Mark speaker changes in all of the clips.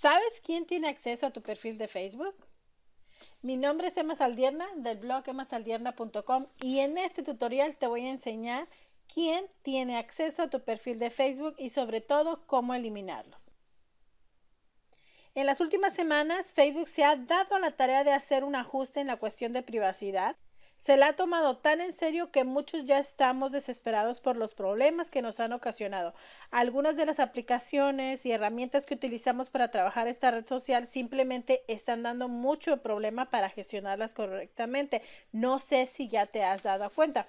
Speaker 1: ¿Sabes quién tiene acceso a tu perfil de Facebook? Mi nombre es Emma Saldierna del blog emmasaldierna.com y en este tutorial te voy a enseñar quién tiene acceso a tu perfil de Facebook y sobre todo cómo eliminarlos. En las últimas semanas, Facebook se ha dado a la tarea de hacer un ajuste en la cuestión de privacidad se la ha tomado tan en serio que muchos ya estamos desesperados por los problemas que nos han ocasionado. Algunas de las aplicaciones y herramientas que utilizamos para trabajar esta red social simplemente están dando mucho problema para gestionarlas correctamente. No sé si ya te has dado cuenta.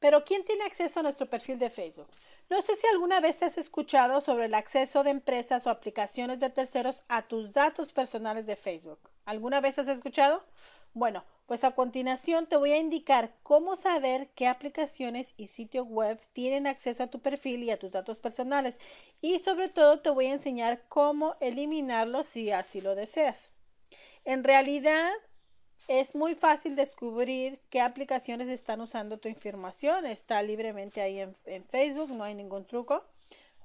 Speaker 1: Pero ¿quién tiene acceso a nuestro perfil de Facebook? No sé si alguna vez has escuchado sobre el acceso de empresas o aplicaciones de terceros a tus datos personales de Facebook. ¿Alguna vez has escuchado? Bueno, pues a continuación te voy a indicar cómo saber qué aplicaciones y sitio web tienen acceso a tu perfil y a tus datos personales. Y sobre todo te voy a enseñar cómo eliminarlos si así lo deseas. En realidad es muy fácil descubrir qué aplicaciones están usando tu información. Está libremente ahí en Facebook, no hay ningún truco.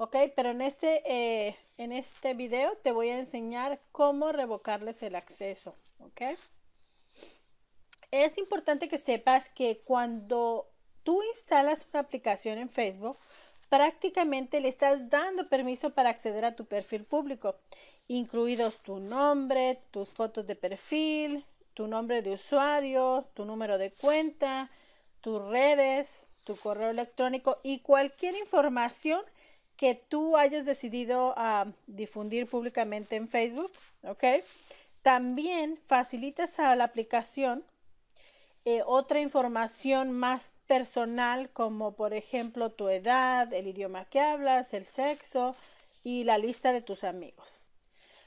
Speaker 1: Ok, pero en este, eh, en este video te voy a enseñar cómo revocarles el acceso. Ok. Es importante que sepas que cuando tú instalas una aplicación en Facebook, prácticamente le estás dando permiso para acceder a tu perfil público, incluidos tu nombre, tus fotos de perfil, tu nombre de usuario, tu número de cuenta, tus redes, tu correo electrónico y cualquier información que tú hayas decidido ah, difundir públicamente en Facebook, ¿ok? También facilitas a la aplicación eh, otra información más personal, como por ejemplo tu edad, el idioma que hablas, el sexo y la lista de tus amigos.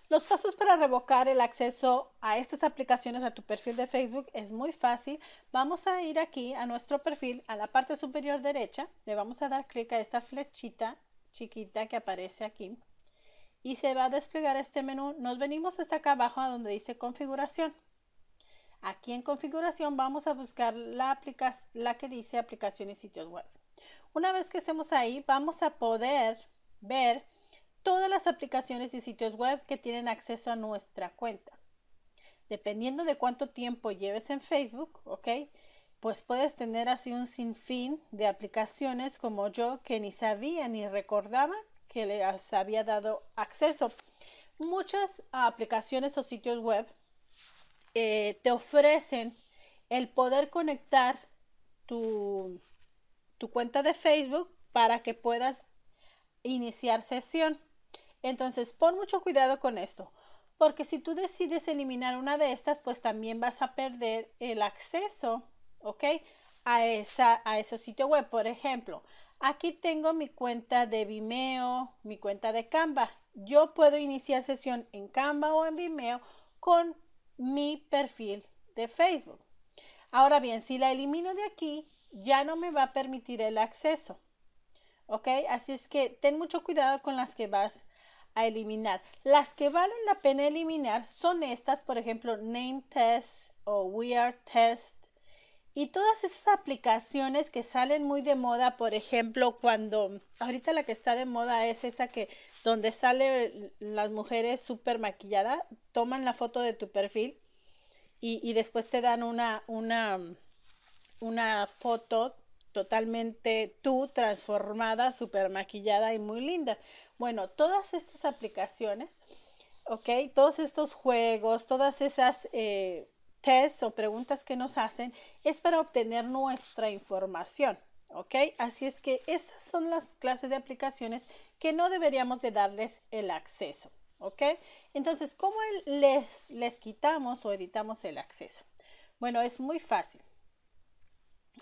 Speaker 1: Los pasos para revocar el acceso a estas aplicaciones a tu perfil de Facebook es muy fácil. Vamos a ir aquí a nuestro perfil, a la parte superior derecha, le vamos a dar clic a esta flechita chiquita que aparece aquí y se va a desplegar este menú. Nos venimos hasta acá abajo a donde dice configuración. Aquí en configuración vamos a buscar la, aplicación, la que dice aplicaciones y sitios web. Una vez que estemos ahí, vamos a poder ver todas las aplicaciones y sitios web que tienen acceso a nuestra cuenta. Dependiendo de cuánto tiempo lleves en Facebook, ¿ok? pues puedes tener así un sinfín de aplicaciones como yo que ni sabía ni recordaba que les había dado acceso. Muchas aplicaciones o sitios web eh, te ofrecen el poder conectar tu, tu cuenta de Facebook para que puedas iniciar sesión. Entonces, pon mucho cuidado con esto, porque si tú decides eliminar una de estas, pues también vas a perder el acceso ¿ok? A, ese a web. Por ejemplo, aquí tengo mi cuenta de Vimeo, mi cuenta de Canva. Yo puedo iniciar sesión en Canva o en Vimeo con mi perfil de Facebook. Ahora bien, si la elimino de aquí, ya no me va a permitir el acceso. ¿Ok? Así es que ten mucho cuidado con las que vas a eliminar. Las que valen la pena eliminar son estas, por ejemplo, Name Test o We Are Test y todas esas aplicaciones que salen muy de moda, por ejemplo, cuando ahorita la que está de moda es esa que donde sale las mujeres súper maquilladas, toman la foto de tu perfil y, después te dan una, una, una foto totalmente tú transformada, súper maquillada y muy linda. Bueno, todas estas aplicaciones, ¿ok? Todos estos juegos, todas esas... Eh, test o preguntas que nos hacen es para obtener nuestra información. ¿Ok? Así es que estas son las clases de aplicaciones que no deberíamos de darles el acceso. ¿Ok? Entonces, ¿cómo les, les quitamos o editamos el acceso? Bueno, es muy fácil.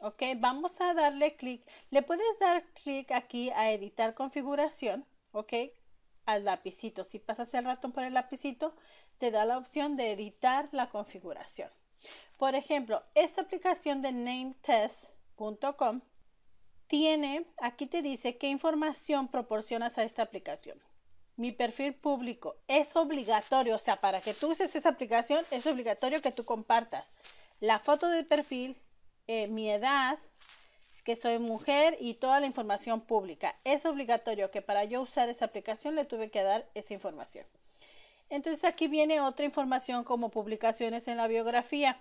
Speaker 1: ¿Ok? Vamos a darle clic. Le puedes dar clic aquí a editar configuración. ¿Ok? lapicito. Si pasas el ratón por el lapicito, te da la opción de editar la configuración. Por ejemplo, esta aplicación de nametest.com tiene, aquí te dice qué información proporcionas a esta aplicación. Mi perfil público es obligatorio, o sea, para que tú uses esa aplicación es obligatorio que tú compartas la foto del perfil, eh, mi edad, que soy mujer y toda la información pública. Es obligatorio que para yo usar esa aplicación le tuve que dar esa información. Entonces aquí viene otra información como publicaciones en la biografía.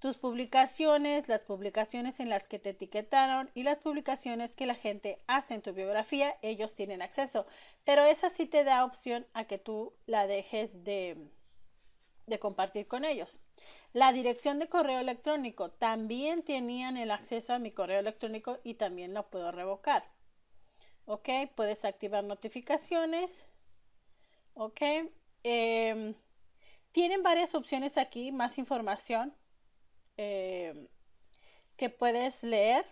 Speaker 1: Tus publicaciones, las publicaciones en las que te etiquetaron y las publicaciones que la gente hace en tu biografía, ellos tienen acceso. Pero esa sí te da opción a que tú la dejes de, de compartir con ellos. La dirección de correo electrónico. También tenían el acceso a mi correo electrónico y también lo puedo revocar. Ok, puedes activar notificaciones. Ok. Em, tienen varias opciones aquí, más información em, que puedes leer.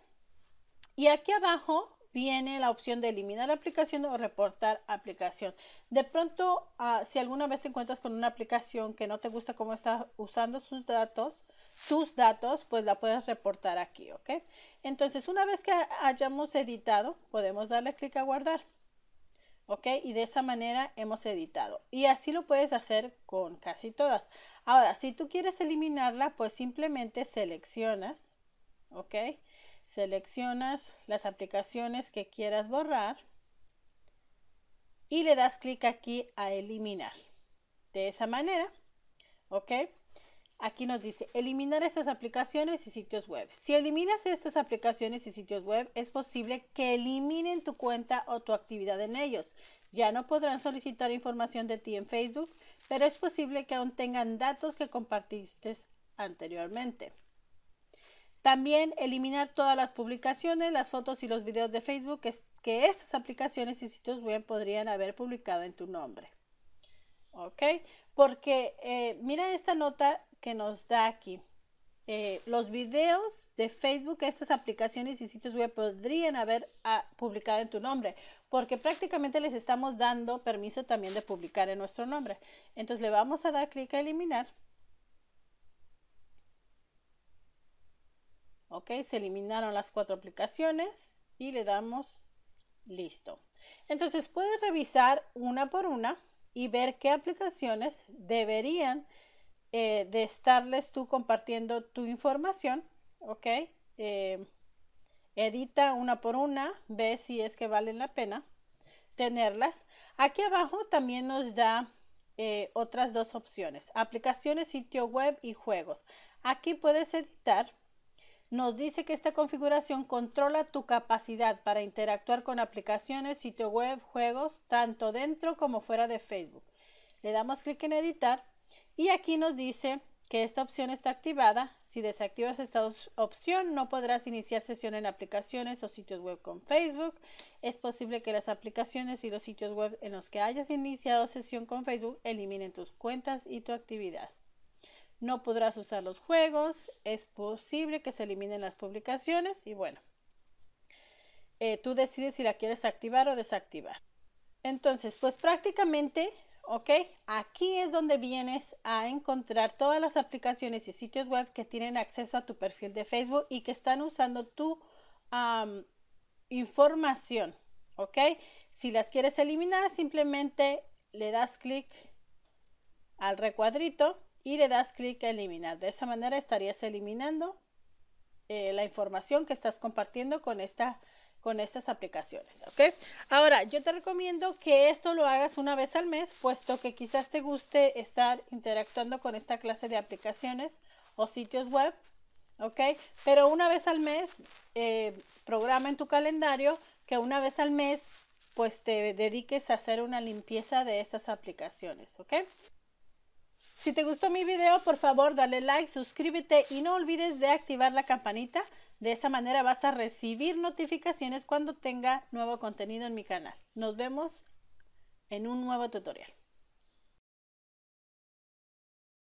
Speaker 1: Y aquí abajo viene la opción de eliminar aplicación o reportar aplicación. De pronto, ah, si alguna vez te encuentras con una aplicación que no te gusta cómo está usando sus datos, tus datos, pues la puedes reportar aquí, ¿ok? Entonces, una vez que hayamos editado, podemos darle clic a guardar. ¿ok? Y de esa manera hemos editado. Y así lo puedes hacer con casi todas. Ahora, si tú quieres eliminarla, pues simplemente seleccionas, ¿ok? seleccionas las aplicaciones que quieras borrar y le das clic aquí a eliminar. De esa manera, ¿ok? Aquí nos dice eliminar estas aplicaciones y sitios web. Si eliminas estas aplicaciones y sitios web, es posible que eliminen tu cuenta o tu actividad en ellos. Ya no podrán solicitar información de ti en Facebook, pero es posible que aún tengan datos que compartiste anteriormente. También eliminar todas las publicaciones, las fotos y los videos de Facebook que, estas aplicaciones y sitios web podrían haber publicado en tu nombre. ¿Ok? Porque eh, mira esta nota que nos da aquí. Eh, los videos de Facebook, estas aplicaciones y sitios web podrían haber ah, publicado en tu nombre, porque prácticamente les estamos dando permiso también de publicar en nuestro nombre. Entonces le vamos a dar clic a eliminar. ok se eliminaron las cuatro aplicaciones y le damos listo entonces puedes revisar una por una y ver qué aplicaciones deberían eh, de estarles tú compartiendo tu información ok eh, edita una por una ve si es que vale la pena tenerlas aquí abajo también nos da eh, otras dos opciones aplicaciones sitio web y juegos aquí puedes editar nos dice que esta configuración controla tu capacidad para interactuar con aplicaciones, sitios web, juegos, tanto dentro como fuera de Facebook. Le damos clic en editar y aquí nos dice que esta opción está activada. Si desactivas esta opción no podrás iniciar sesión en aplicaciones o sitios web con Facebook. Es posible que las aplicaciones y los sitios web en los que hayas iniciado sesión con Facebook eliminen tus cuentas y tu actividad no podrás usar los juegos, es posible que se eliminen las publicaciones y bueno, eh, tú decides si la quieres activar o desactivar. Entonces, pues prácticamente, ok, aquí es donde vienes a encontrar todas las aplicaciones y sitios web que tienen acceso a tu perfil de Facebook y que están usando tu información, ok. Si las quieres eliminar, simplemente le das clic al recuadrito y le das clic a eliminar. De esa manera estarías eliminando eh, la información que estás compartiendo con esta con estas aplicaciones, ¿ok? Ahora, yo te recomiendo que esto lo hagas una vez al mes, puesto que quizás te guste estar interactuando con esta clase de aplicaciones o sitios web, ¿ok? Pero una vez al mes, eh, programa en tu calendario que una vez al mes, pues te dediques a hacer una limpieza de estas aplicaciones, ¿ok? Si te gustó mi video, por favor dale like, suscríbete y no olvides de activar la campanita. De esa manera vas a recibir notificaciones cuando tenga nuevo contenido en mi canal. Nos vemos en un nuevo tutorial.